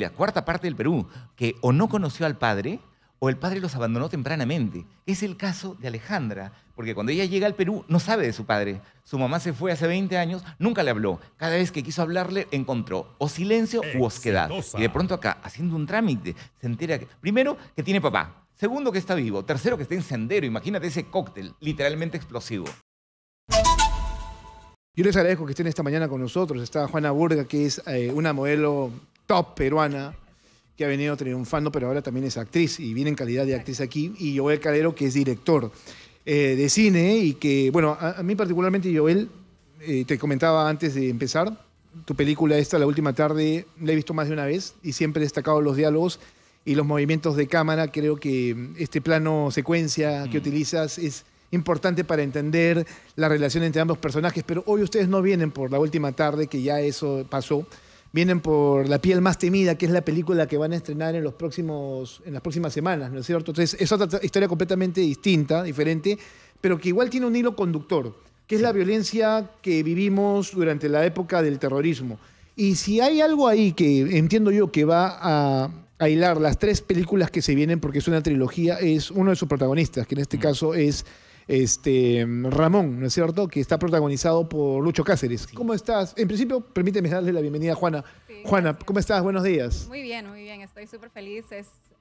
la cuarta parte del Perú, que o no conoció al padre o el padre los abandonó tempranamente. Es el caso de Alejandra, porque cuando ella llega al Perú no sabe de su padre. Su mamá se fue hace 20 años, nunca le habló. Cada vez que quiso hablarle encontró o silencio O osquedad. Y de pronto acá, haciendo un trámite, se entera que, primero, que tiene papá. Segundo, que está vivo. Tercero, que está en sendero. Imagínate ese cóctel, literalmente explosivo. Yo les agradezco que estén esta mañana con nosotros. Está Juana Burga, que es eh, una modelo top peruana que ha venido triunfando, pero ahora también es actriz y viene en calidad de actriz aquí, y Joel Calero, que es director eh, de cine y que, bueno, a, mí particularmente, Joel, eh, te comentaba antes de empezar, tu película esta, La Última Tarde, la he visto más de una vez y siempre he destacado los diálogos y los movimientos de cámara. Creo que mm, este plano secuencia que mm. utilizas es importante para entender la relación entre ambos personajes, pero hoy ustedes no vienen por La Última Tarde, que ya eso pasó, vienen por La piel más temida, que es la película que van a estrenar en, los próximos, en las próximas semanas, ¿no es cierto? Entonces, es otra historia completamente distinta, diferente, pero que igual tiene un hilo conductor, que es la violencia que vivimos durante la época del terrorismo. Y si hay algo ahí que entiendo yo que va a hilar las tres películas que se vienen, porque es una trilogía, es uno de sus protagonistas, que en este mm. caso es este, Ramón, ¿no es cierto? Que está protagonizado por Lucho Cáceres. ¿Cómo estás? En principio, permíteme darle la bienvenida a Juana. Juana, ¿cómo estás? Buenos días. Muy bien, muy bien. Estoy súper feliz.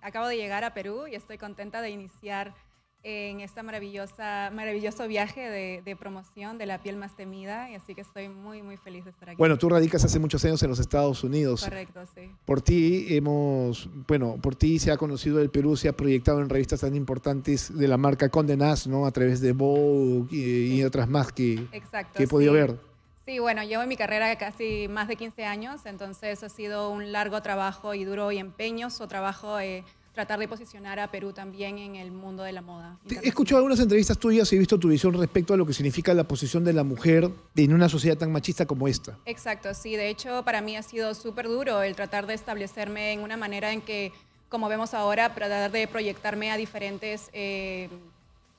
acabo de llegar a Perú y estoy contenta de iniciar en este maravillosa, maravilloso viaje de, promoción de la piel más temida, y así que estoy muy, muy feliz de estar aquí. Bueno, tú radicas hace muchos años en los Estados Unidos. Correcto, sí. Por ti hemos, bueno, por ti se ha conocido el Perú, se ha proyectado en revistas tan importantes de la marca Condenas, ¿no? A través de Vogue y, otras más que, que he podido ver. Sí, bueno, llevo en mi carrera casi más de 15 años, entonces ha sido un largo trabajo y duro y su trabajo. Eh, tratar de posicionar a Perú también en el mundo de la moda. He escuchado algunas entrevistas tuyas y he visto tu visión respecto a lo que significa la posición de la mujer en una sociedad tan machista como esta. Exacto, sí, de hecho para mí ha sido súper duro el tratar de establecerme en una manera en que, como vemos ahora, tratar de proyectarme a diferentes... Eh,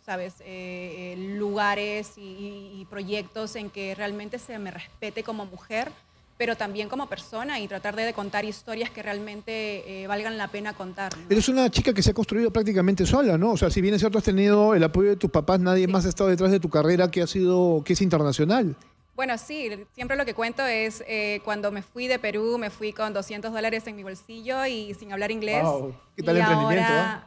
¿sabes? Eh, eh, lugares y, y proyectos en que realmente se me respete como mujer pero también como persona y tratar de contar historias que realmente eh, valgan la pena contar. Eres una chica que se ha construido prácticamente sola, ¿no? O sea, si bien es cierto has tenido el apoyo de tus papás, nadie más ha estado detrás de tu carrera que ha sido, que es internacional. Bueno, sí, siempre lo que cuento es eh, cuando me fui de Perú, me fui con 200 dólares en mi bolsillo y sin hablar inglés. ahora,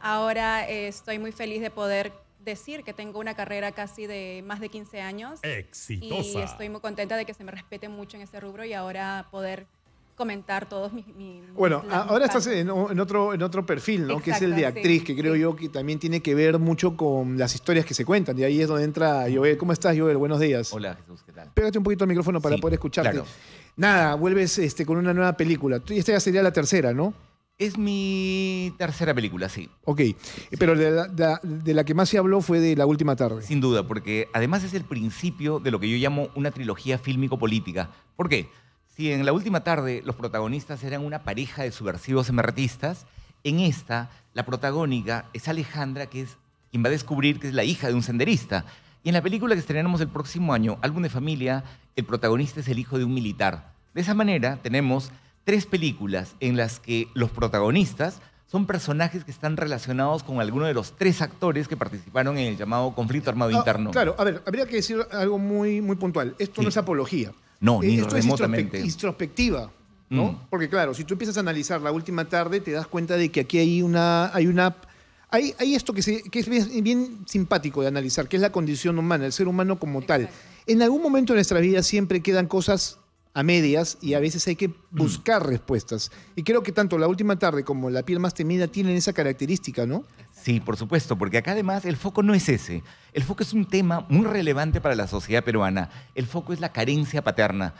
¿eh? Ahora estoy muy feliz de poder decir que tengo una carrera casi de más de 15 años. Exitosa. Y estoy muy contenta de que se me respete mucho en ese rubro y ahora poder comentar todos mis... bueno, ahora estás en, otro, en otro perfil, ¿no? que es el de actriz, que creo yo que también tiene que ver mucho con las historias que se cuentan. Y ahí es donde entra Joel. ¿Cómo estás, Joel? Buenos días. Hola, Jesús, ¿qué tal? Pégate un poquito al micrófono para poder escucharte. Nada, vuelves este, con una nueva película. Esta ya sería la tercera, ¿no? Es mi tercera película, sí. Ok, eh, pero de la, que más se habló fue de La Última Tarde. Sin duda, porque además es el principio de lo que yo llamo una trilogía fílmico-política. ¿Por qué? Si en La Última Tarde los protagonistas eran una pareja de subversivos emerretistas, en esta la protagónica es Alejandra, que es quien va a descubrir que es la hija de un senderista. Y en la película que estrenaremos el próximo año, Álbum de Familia, el protagonista es el hijo de un militar. De esa manera tenemos tres películas en las que los protagonistas son personajes que están relacionados con alguno de los tres actores que participaron en el llamado conflicto armado ah, interno. Claro, a ver, habría que decir algo muy, muy puntual. Esto no es apología. No, ni ni eh, esto es introspectiva. ¿no? Mm. Porque claro, si tú empiezas a analizar la última tarde, te das cuenta de que aquí hay una, hay una hay, esto que, es bien, simpático de analizar, que es la condición humana, el ser humano como tal. En algún momento de nuestra vida siempre quedan cosas a medias y a veces hay que mm. buscar respuestas. Y creo que tanto la última tarde como la piel más temida tienen esa característica, ¿no? Sí, por supuesto, porque acá además el foco no es ese. El foco es un tema muy relevante para la sociedad peruana. El foco es la carencia paterna.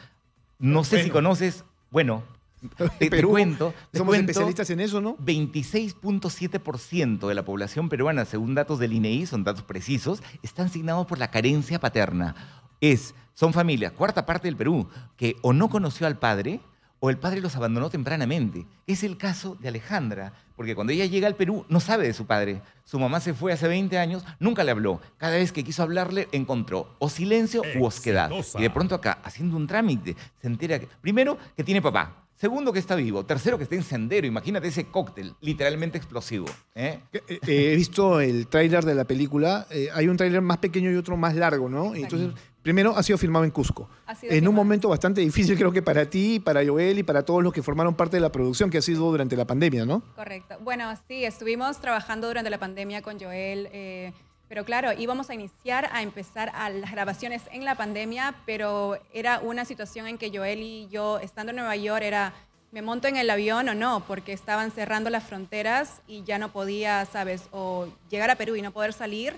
No sé si conoces, bueno, te, cuento. somos especialistas en eso, ¿no? 26.7% de la población peruana, según datos del INEI, e son datos precisos, están asignados por la carencia paterna. Es son familias, cuarta parte del Perú, que o no conoció al padre o el padre los abandonó tempranamente. Es el caso de Alejandra, porque cuando ella llega al Perú no sabe de su padre. Su mamá se fue hace 20 años, nunca le habló. Cada vez que quiso hablarle encontró o silencio o osquedad. Y de pronto acá, haciendo un trámite, se entera que, primero, que tiene papá, Segundo, que está vivo. Tercero, que está en sendero. Imagínate ese cóctel, literalmente explosivo. ¿eh? Eh, eh, he visto el tráiler de la película. hay un tráiler más pequeño y otro más largo, ¿no? Entonces, Primero, ha sido filmado en Cusco. En un momento bastante difícil, creo que para ti, para Joel y para todos los que formaron parte de la producción que ha sido durante la pandemia, ¿no? Correcto. Bueno, sí, estuvimos trabajando durante la pandemia con Joel, eh, pero claro, íbamos a iniciar a empezar a las grabaciones en la pandemia, pero era una situación en que Joel y yo, estando en Nueva York, era me monto en el avión o no, porque estaban cerrando las fronteras y ya no podía, ¿sabes? O llegar a Perú y no poder salir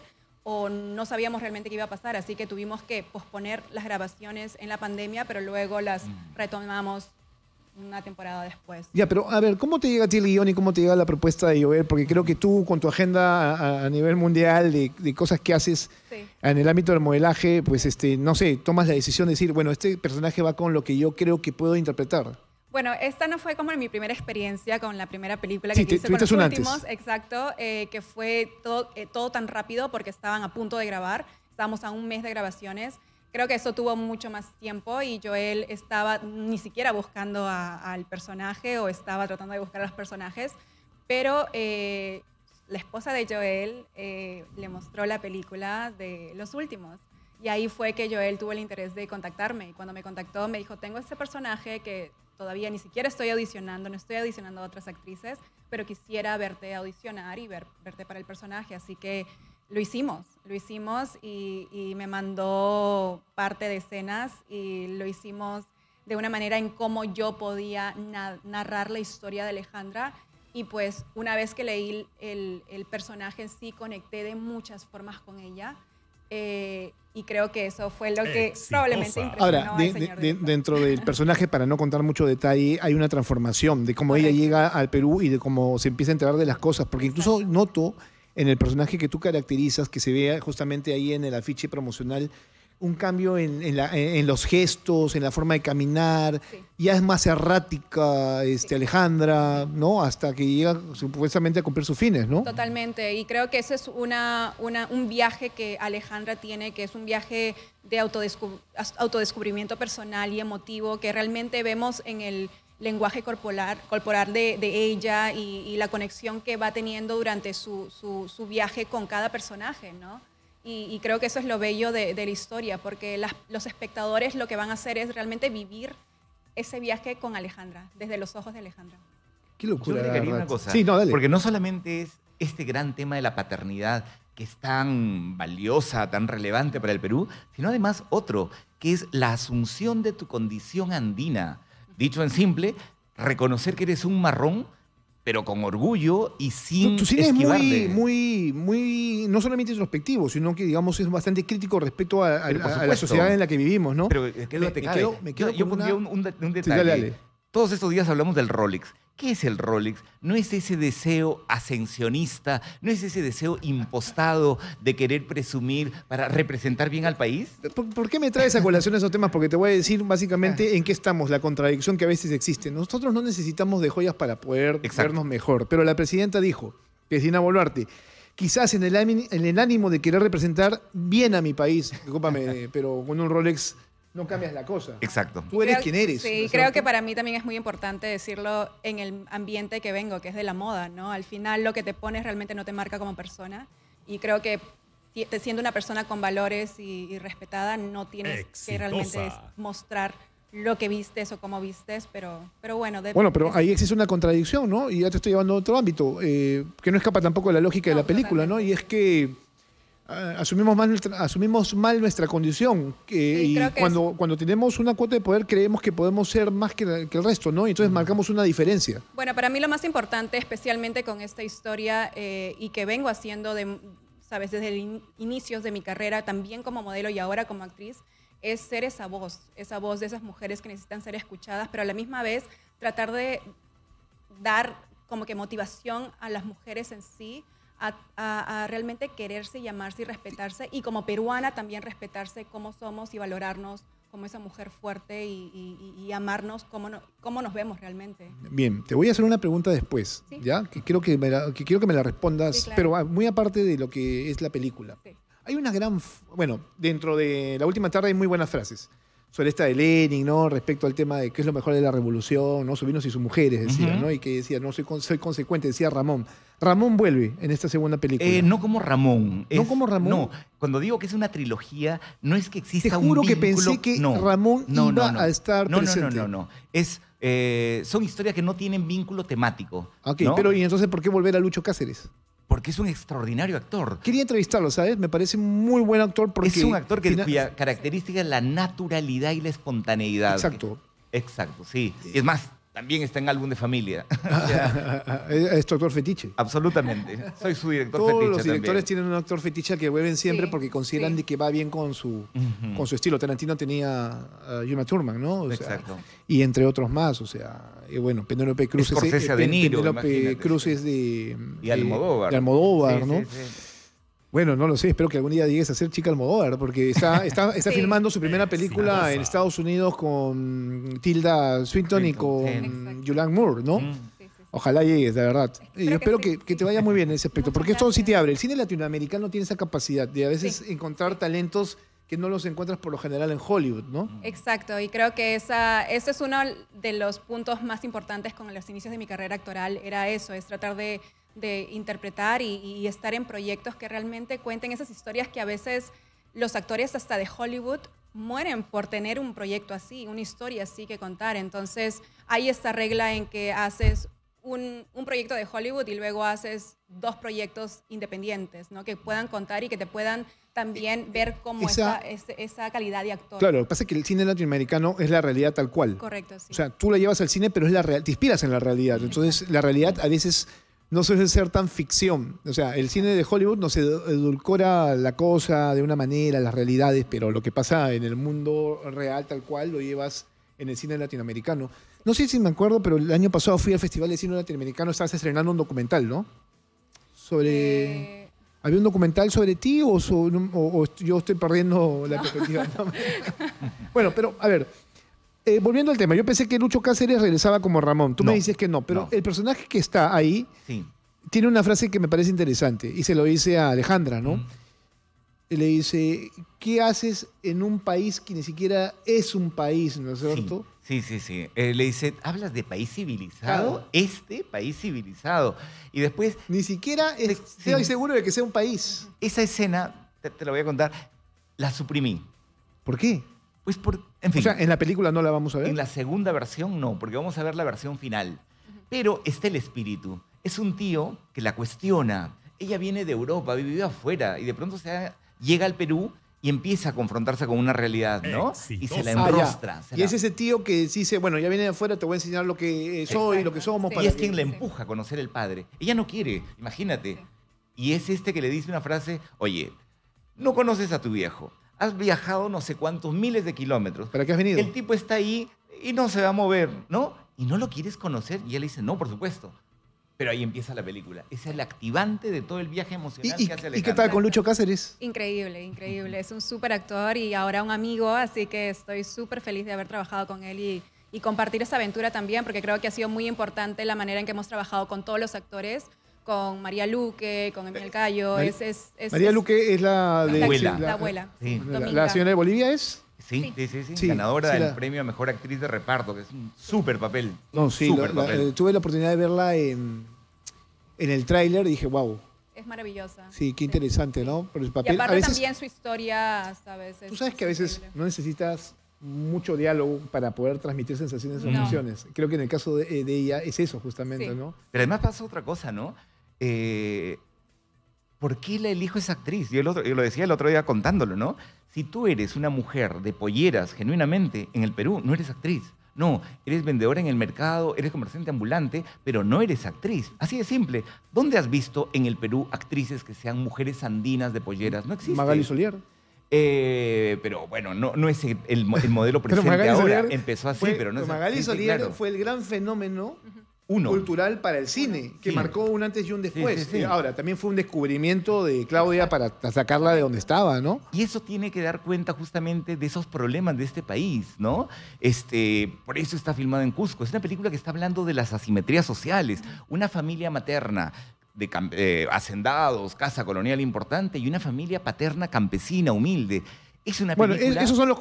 o no sabíamos realmente qué iba a pasar, así que tuvimos que posponer las grabaciones en la pandemia, pero luego las mm. retomamos una temporada después. Ya, pero a ver, ¿cómo te llega a ti el guión y cómo te llega la propuesta de Llover? Porque creo que tú, con tu agenda a, nivel mundial de, de, cosas que haces en el ámbito del modelaje, pues este, no sé, tomas la decisión de decir, bueno, este personaje va con lo que yo creo que puedo interpretar. Bueno, esta no fue como mi primera experiencia con la primera película que sí, hice con los últimos, exacto, eh, que fue todo, eh, todo tan rápido porque estaban a punto de grabar, estábamos a un mes de grabaciones. Creo que eso tuvo mucho más tiempo y Joel estaba ni siquiera buscando al personaje o estaba tratando de buscar a los personajes, pero eh, la esposa de Joel le mostró la película de los últimos. Y ahí fue que Joel tuvo el interés de contactarme. Y cuando me contactó, me dijo: Tengo este personaje que todavía ni siquiera estoy audicionando, no estoy audicionando a otras actrices, pero quisiera verte audicionar y ver, verte para el personaje. Así que lo hicimos, lo hicimos y, me mandó parte de escenas y lo hicimos de una manera en cómo yo podía narrar la historia de Alejandra. Y pues una vez que leí el, el personaje en sí, conecté de muchas formas con ella. Eh, y creo que eso fue lo que probablemente impresionó Ahora, dentro del personaje, para no contar mucho detalle, hay una transformación de cómo ella llega al Perú y de cómo se empieza a enterar de las cosas, porque incluso noto en el personaje que tú caracterizas, que se vea justamente ahí en el afiche promocional, un cambio en, los gestos, en la forma de caminar, ya es más errática este, Alejandra, ¿no? Hasta que llega supuestamente a cumplir sus fines, ¿no? Totalmente, y creo que ese es un viaje que Alejandra tiene, que es un viaje de autodescubrimiento personal y emotivo, que realmente vemos en el lenguaje corporal, corporal de, ella y, la conexión que va teniendo durante su, su viaje con cada personaje, ¿no? Y, creo que eso es lo bello de, la historia, porque los espectadores lo que van a hacer es realmente vivir ese viaje con Alejandra, desde los ojos de Alejandra. Qué locura. Yo una cosa. Sí, no, dale. Porque no solamente es este gran tema de la paternidad que es tan valiosa, tan relevante para el Perú, sino además otro, que es la asunción de tu condición andina. Dicho en simple, reconocer que eres un marrón pero con orgullo y sin tu, tu cine es muy, muy, muy, no solamente introspectivo, sino que digamos es bastante crítico respecto a, a, la sociedad en la que vivimos, ¿no? Pero es eh, que me, me, quedo, me quedo yo, un, un, detalle. Todos estos días hablamos del Rolex. ¿Qué es el Rolex? No es ese deseo ascensionista, no es ese deseo impostado de querer presumir para representar bien al país. ¿Por, qué me traes a colación esos temas? Porque te voy a decir básicamente en qué estamos, la contradicción que a veces existe. Nosotros no necesitamos de joyas para poder vernos mejor, pero la presidenta dijo, Cristina Boluarte, quizás en el, ánimo de querer representar bien a mi país, pero con un Rolex no cambias la cosa. Exacto. Tú eres quien eres. Sí, creo que para mí también es muy importante decirlo en el ambiente que vengo, que es de la moda, ¿no? Al final lo que te pones realmente no te marca como persona y creo que siendo una persona con valores y, respetada no tienes que realmente mostrar lo que vistes o cómo vistes, pero, pero bueno. De, bueno, pero ahí existe una contradicción, ¿no? Y ya te estoy llevando a otro ámbito, eh, que no escapa tampoco a la lógica de la película, ¿no? Y es que Ah, asumimos mal nuestra, asumimos mal nuestra condición y cuando, cuando tenemos una cuota de poder creemos que podemos ser más que, el resto, ¿no? Y entonces marcamos una diferencia. Bueno, para mí lo más importante, especialmente con esta historia eh, y que vengo haciendo sabes, desde inicios de mi carrera, también como modelo y ahora como actriz, es ser esa voz, esa voz de esas mujeres que necesitan ser escuchadas, pero a la misma vez tratar de dar como que motivación a las mujeres en sí a, realmente quererse, amarse y respetarse, y como peruana también respetarse cómo somos y valorarnos como esa mujer fuerte y, y, amarnos como nos vemos realmente. Bien, te voy a hacer una pregunta después, ¿ya? Que quiero que, me la, quiero que me la respondas, pero muy aparte de lo que es la película. Hay una gran, bueno, dentro de La Última Tarde hay muy buenas frases sobre esta de Lenin, ¿no? Respecto al tema de qué es lo mejor de la revolución, ¿no? vinos y sus mujeres, decía, ¿no? Y que decía, no, soy, consecuente, decía Ramón. Ramón vuelve en esta segunda película. Eh, no como Ramón. no como Ramón. No, cuando digo que es una trilogía, no es que exista Te juro que pensé que Ramón iba a estar presente. No, no, no, no. Es, eh, son historias que no tienen vínculo temático. Ah, ok, pero ¿y entonces por qué volver a Lucho Cáceres? porque es un extraordinario actor. Quería entrevistarlo, ¿sabes? Me parece muy buen actor porque... Es un actor que, cuya característica es la naturalidad y la espontaneidad. Exacto. Exacto, sí. es más, también está en álbum de familia. es tu actor fetiche. Absolutamente. Soy su director Todos Los directores tienen un actor fetiche al que vuelven siempre porque consideran que va bien con su, con su estilo. Tarantino tenía eh, a uh, Turman, ¿no? Exacto. y entre otros más. O sea, y bueno, Penélope Cruz es, eh, de Niro, Penélope Cruz es de, y Almodóvar. Almodóvar, ¿no? Bueno, no lo sé, espero que algún día llegues a ser chica Almodóvar, porque está, está, está filmando su primera película en Estados Unidos con Tilda Swinton y con Julian Moore, ¿no? Mm. Ojalá llegues, de verdad. Y Yo espero que, te vaya muy bien en ese aspecto, porque esto sí te abre. El cine latinoamericano tiene esa capacidad de a veces encontrar talentos que no los encuentras por lo general en Hollywood, ¿no? Mm. Exacto, y creo que esa, ese es uno de los puntos más importantes con los inicios de mi carrera actoral, era eso, es tratar de de interpretar y, estar en proyectos que realmente cuenten esas historias que a veces los actores hasta de Hollywood mueren por tener un proyecto así, una historia así que contar. Entonces hay esta regla en que haces un, proyecto de Hollywood y luego haces dos proyectos independientes, ¿no? Que puedan contar y que te puedan también eh, ver cómo esa, esa calidad de actor. Claro, lo que pasa es que el cine latinoamericano es la realidad tal cual. Correcto, sí. O sea, tú la llevas al cine, pero es la real, te inspiras en la realidad. Entonces, la realidad a veces no suele ser tan ficción. O sea, el cine de Hollywood no se edulcora la cosa de una manera, las realidades, pero lo que pasa en el mundo real tal cual lo llevas en el cine latinoamericano. No sé si me acuerdo, pero el año pasado fui al Festival de Cine Latinoamericano, estabas estrenando un documental, ¿no? Sobre... Eh. ¿Había un documental sobre ti o, yo estoy perdiendo la perspectiva? bueno, pero a ver, eh, volviendo al tema, yo pensé que Lucho Cáceres regresaba como Ramón. Tú me dices que no, pero el personaje que está ahí tiene una frase que me parece interesante y se lo dice a Alejandra, ¿no? le dice, ¿qué haces en un país que ni siquiera es un país, ¿no es cierto? Sí, sí, sí. Eh, le dice, ¿hablas de país civilizado? Este país civilizado. Y después... Ni siquiera estoy seguro de que sea un país. Esa escena, te la voy a contar, la suprimí. ¿Por qué? Pues por, en fin. O sea, en la película no la vamos a ver. En la segunda versión no, porque vamos a ver la versión final. Pero está el espíritu. Es un tío que la cuestiona. Ella viene de Europa, vivió afuera y de pronto se llega al Perú y empieza a confrontarse con una realidad, ¿no? Y se la enrostra. Ah, y es ese tío que dice, bueno, ya viene de afuera, te voy a enseñar lo que eh, soy, lo que somos. Para y es quien la empuja a conocer el padre. Ella no quiere, imagínate. Y es este que le dice una frase, oye, no conoces a tu viejo, has viajado no sé cuántos miles de kilómetros. ¿Para qué has venido? El tipo está ahí y no se va a mover, ¿no? Y no lo quieres conocer. Y él dice, no, por supuesto. Pero ahí empieza la película. Es el activante de todo el viaje emocional que hace Alejandra. ¿Y qué tal con Lucho Cáceres? Increíble, increíble. Es un súper actor y ahora un amigo, así que estoy súper feliz de haber trabajado con él y, y compartir esa aventura también, porque creo que ha sido muy importante la manera en que hemos trabajado con todos los actores con María Luque, con Emil eh, Cayo. es, María Luque es la de la abuela. Eh, la, señora de Bolivia es. Sí, sí, sí, ganadora del premio a mejor actriz de reparto, que es un súper papel. No, sí, eh, tuve la oportunidad de verla en, el tráiler y dije, wow, es maravillosa. Sí, qué interesante, ¿no? Pero el papel, y aparte también su historia sabes. veces. Tú sabes que a veces no necesitas mucho diálogo para poder transmitir sensaciones o emociones. Creo que en el caso de, ella es eso justamente, ¿no? Pero además pasa otra cosa, ¿no? eh, ¿por qué la elijo esa actriz? Yo, lo decía el otro día contándolo, ¿no? Si tú eres una mujer de polleras, genuinamente, en el Perú, no eres actriz. No, eres vendedora en el mercado, eres comerciante ambulante, pero no eres actriz. Así de simple. ¿Dónde has visto en el Perú actrices que sean mujeres andinas de polleras? No existe. Magali Solier. Eh, pero bueno, no, no es el, modelo presente ahora. Empezó así, pero no es Magali Solier fue el gran fenómeno cultural para el cine, que marcó un antes y un después. Eh, ahora, también fue un descubrimiento de Claudia para sacarla de donde estaba, ¿no? Y eso tiene que dar cuenta justamente de esos problemas de este país, ¿no? Este, por eso está filmado en Cusco. Es una película que está hablando de las asimetrías sociales, una familia materna de eh, hacendados, casa colonial importante y una familia paterna campesina, humilde bueno, e-, esos son los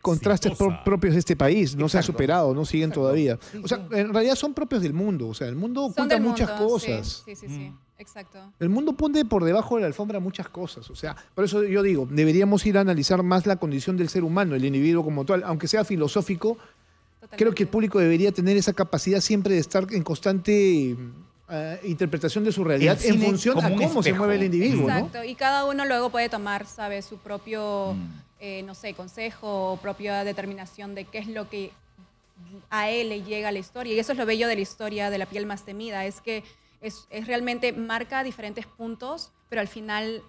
contrastes propios de este país. No se ha superado, no siguen todavía. o sea, en realidad son propios del mundo. O sea, el mundo cuenta muchas cosas. Sí, sí, sí. Mm. Exacto. El mundo pone por debajo de la alfombra muchas cosas. O sea, por eso yo digo, deberíamos ir a analizar más la condición del ser humano, el individuo como tal, aunque sea filosófico. Creo que el público debería tener esa capacidad siempre de estar en constante mm, eh, interpretación de su realidad en función de cómo se mueve el individuo. Exacto, y cada uno luego puede tomar, ¿sabes? Su propio, mm. Eh, no sé, consejo o propia determinación de qué es lo que a él le llega a la historia. Y eso es lo bello de la historia de la piel más temida, es que es, realmente marca diferentes puntos, pero al final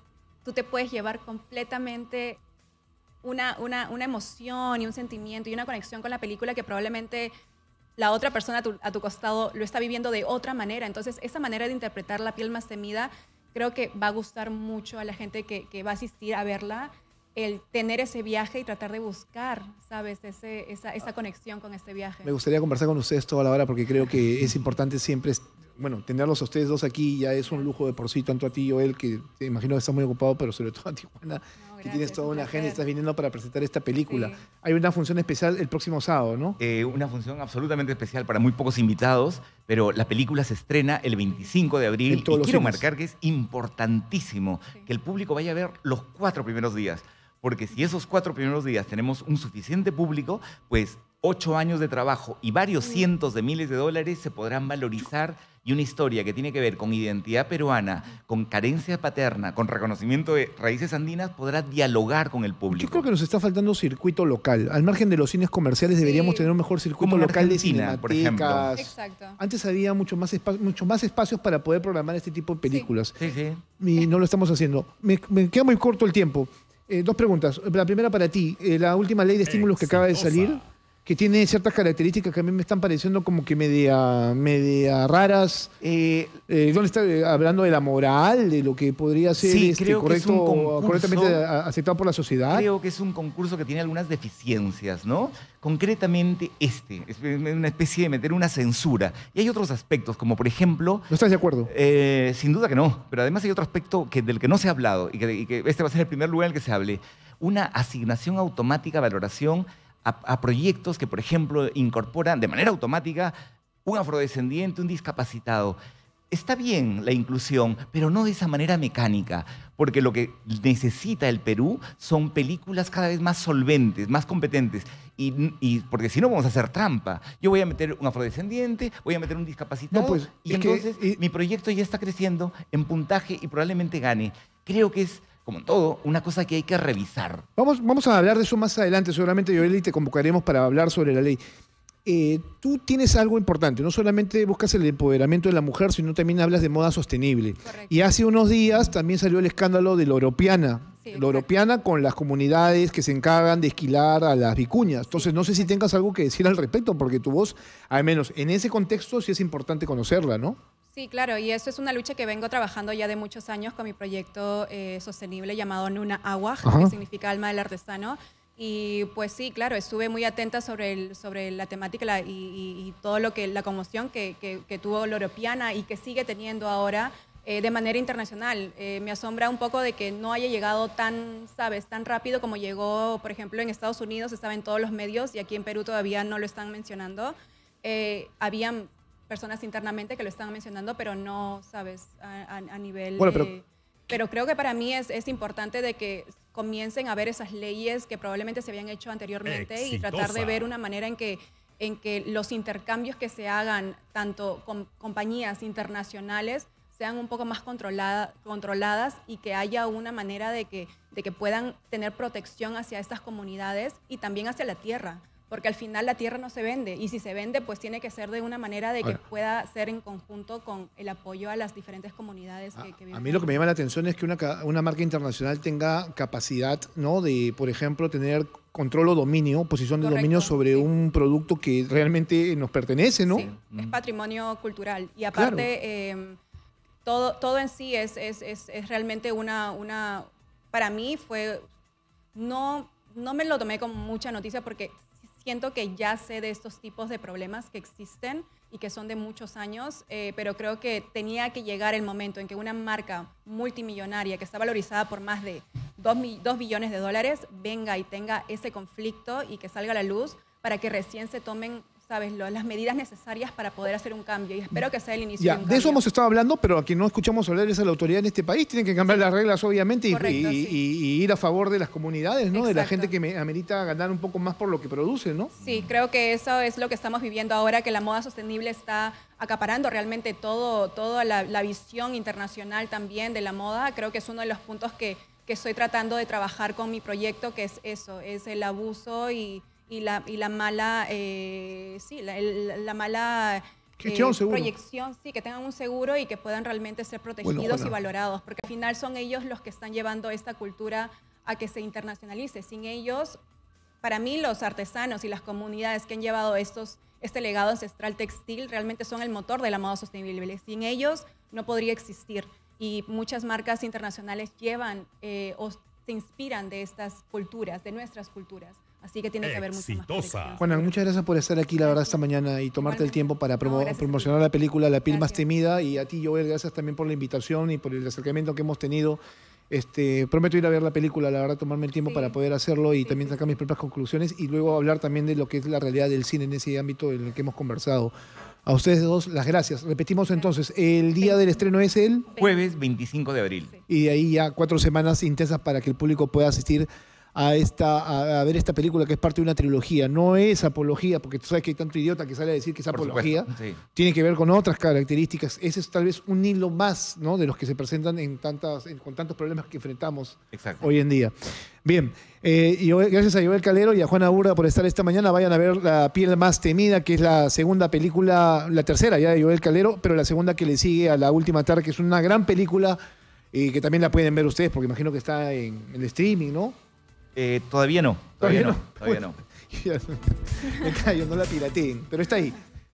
tú te puedes llevar completamente una, una, una, emoción y un sentimiento y una conexión con la película que probablemente la otra persona a tu, costado lo está viviendo de otra manera. Entonces, esa manera de interpretar la piel más temida creo que va a gustar mucho a la gente que va a asistir a verla el tener ese viaje y tratar de buscar, ¿sabes? Ese, esa, esa, ah. conexión con este viaje. Me gustaría conversar con ustedes toda la hora porque creo que es importante siempre bueno, tenerlos a ustedes dos aquí ya es un lujo de por sí, tanto a ti y él, que te imagino que estás muy ocupado, pero sobre todo a Tijuana, que tienes toda una agenda, estás viniendo para presentar esta película. Hay una función especial el próximo sábado, ¿no? Eh, una función absolutamente especial para muy pocos invitados, pero la película se estrena el 25 de abril y quiero marcar que es importantísimo que el público vaya a ver los cuatro primeros días. Porque si esos cuatro primeros días tenemos un suficiente público, pues ocho años de trabajo y varios cientos de miles de dólares se podrán valorizar y una historia que tiene que ver con identidad peruana, con carencia paterna, con reconocimiento de raíces andinas, podrá dialogar con el público. Yo creo que nos está faltando circuito local. Al margen de los cines comerciales deberíamos tener un mejor circuito local de cine, Por ejemplo. Antes había mucho más, mucho más espacios para poder programar este tipo de películas. Sí, sí. Y no lo estamos haciendo. Me, queda muy corto el tiempo. Eh, dos preguntas. La primera para ti. Eh, la última ley de estímulos que acaba de salir que tiene ciertas características que a mí me están pareciendo como que media, media raras. Eh, eh está eh, hablando de la moral, de lo que podría ser este, correctamente aceptado por la sociedad. Creo que es un concurso que tiene algunas deficiencias, ¿no? Concretamente este, es una especie de meter una censura. Y hay otros aspectos, como por ejemplo... ¿No estás de acuerdo? Eh, sin duda que no, pero además hay otro aspecto que, del que no se ha hablado y que, este va a ser el primer lugar en el que se hable. Una asignación automática, valoración a, proyectos que, por ejemplo, incorporan de manera automática un afrodescendiente, un discapacitado. Está bien la inclusión, pero no de esa manera mecánica, porque lo que necesita el Perú son películas cada vez más solventes, más competentes, y, y porque si no vamos a hacer trampa. Yo voy a meter un afrodescendiente, voy a meter un discapacitado, pues, y entonces mi proyecto ya está creciendo en puntaje y probablemente gane. Creo que es como en todo, una cosa que hay que revisar. Vamos, vamos a hablar de eso más adelante, seguramente, yo y te convocaremos para hablar sobre la ley. Eh, tú tienes algo importante, no solamente buscas el empoderamiento de la mujer, sino también hablas de moda sostenible. Y hace unos días también salió el escándalo de la europeana, lo la europeana con las comunidades que se encargan de esquilar a las vicuñas. Entonces, no sé si tengas algo que decir al respecto, porque tu voz, al menos en ese contexto, sí es importante conocerla, ¿no? Sí, claro, y eso es una lucha que vengo trabajando ya de muchos años con mi proyecto eh, sostenible llamado Nuna Agua, que significa alma del artesano. Y pues sí, claro, estuve muy atenta sobre, sobre la temática y, todo lo que la conmoción que, tuvo que tuvo y que sigue teniendo ahora eh, de manera internacional. Eh, me asombra un poco de que no haya llegado tan, sabes, tan rápido como llegó, por ejemplo, en Estados Unidos, estaba en todos los medios y aquí en Perú todavía no lo están mencionando. habían personas internamente que lo están mencionando, pero no, sabes, a, nivel... pero... creo que para mí es, importante de que comiencen a ver esas leyes que probablemente se habían hecho anteriormente y tratar de ver una manera en que en que los intercambios que se hagan, tanto con compañías internacionales, sean un poco más controlada, controladas y que haya una manera de que, de que puedan tener protección hacia estas comunidades y también hacia la tierra porque al final la tierra no se vende y si se vende pues tiene que ser de una manera de que pueda ser en conjunto con el apoyo a las diferentes comunidades que, viven. A mí lo que me llama la atención es que una, una marca internacional tenga capacidad ¿no? de, por ejemplo, tener control o dominio, posición de dominio sobre un producto que realmente nos pertenece, ¿no? Sí, es mm. patrimonio cultural y aparte em, todo, todo en sí es, es, realmente una, una, para mí fue, no no me lo tomé con mucha noticia porque siento que ya sé de estos tipos de problemas que existen y que son de muchos años, eh, pero creo que tenía que llegar el momento en que una marca multimillonaria que está valorizada por más de 2, 2 billones de dólares venga y tenga ese conflicto y que salga a la luz para que recién se tomen las medidas necesarias para poder hacer un cambio. Y espero que sea el inicio. de, un de, eso hemos estado hablando, pero a quien no escuchamos hablar es a la autoridad en este país. Tienen que cambiar las reglas, obviamente, y, ir a favor de las comunidades, ¿no? De la gente que amerita ganar un poco más por lo que produce, ¿no? Sí, creo que eso es lo que estamos viviendo ahora, que la moda sostenible está acaparando realmente todo, toda la, visión internacional también de la moda. Creo que es uno de los puntos que estoy tratando de trabajar con mi proyecto, que es eso, es el abuso y y la, mala, eh, sí, la, mala eh, proyección, sí, que tengan un seguro y que puedan realmente ser protegidos y valorados, porque al final son ellos los que están llevando esta cultura a que se internacionalice. Sin ellos, para mí los artesanos y las comunidades que han llevado estos, este legado ancestral textil realmente son el motor de la moda sostenible. Sin ellos no podría existir. Y muchas marcas internacionales llevan eh, o se inspiran de estas culturas, de nuestras culturas. Así que tiene que haber muchas gracias por estar aquí, la verdad, esta mañana y tomarte el tiempo para promocionar la película La piel más temida. Y a ti, Joel, gracias también por la invitación y por el acercamiento que hemos tenido. Este, prometo ir a ver la película, la verdad, tomarme el tiempo para poder hacerlo y también sacar mis propias conclusiones y luego hablar también de lo que es la realidad del cine en ese ámbito en el que hemos conversado. A ustedes dos, las gracias. Repetimos entonces, el día del estreno es el jueves 25 de abril. Y de ahí ya cuatro semanas intensas para que el público pueda asistir a, esta, a, ver esta película que es parte de una trilogía. No es apología, porque tú sabes que hay tanto idiota que sale a decir que es apología. Tiene que ver con otras características. Ese es tal vez un hilo más ¿no? de los que se presentan en tantas, con tantos problemas que enfrentamos hoy en día. Bien, eh, gracias a Joel Calero y a Juana Burda por estar esta mañana. Vayan a ver La piel más temida, que es la segunda película, la tercera ya de Joel Calero, pero la segunda que le sigue a La última tarde, que es una gran película y eh, que también la pueden ver ustedes, porque imagino que está en, el streaming, ¿no? Eh, todavía no, todavía, no, todavía no. me cayó, no la pirateen, pero está ahí.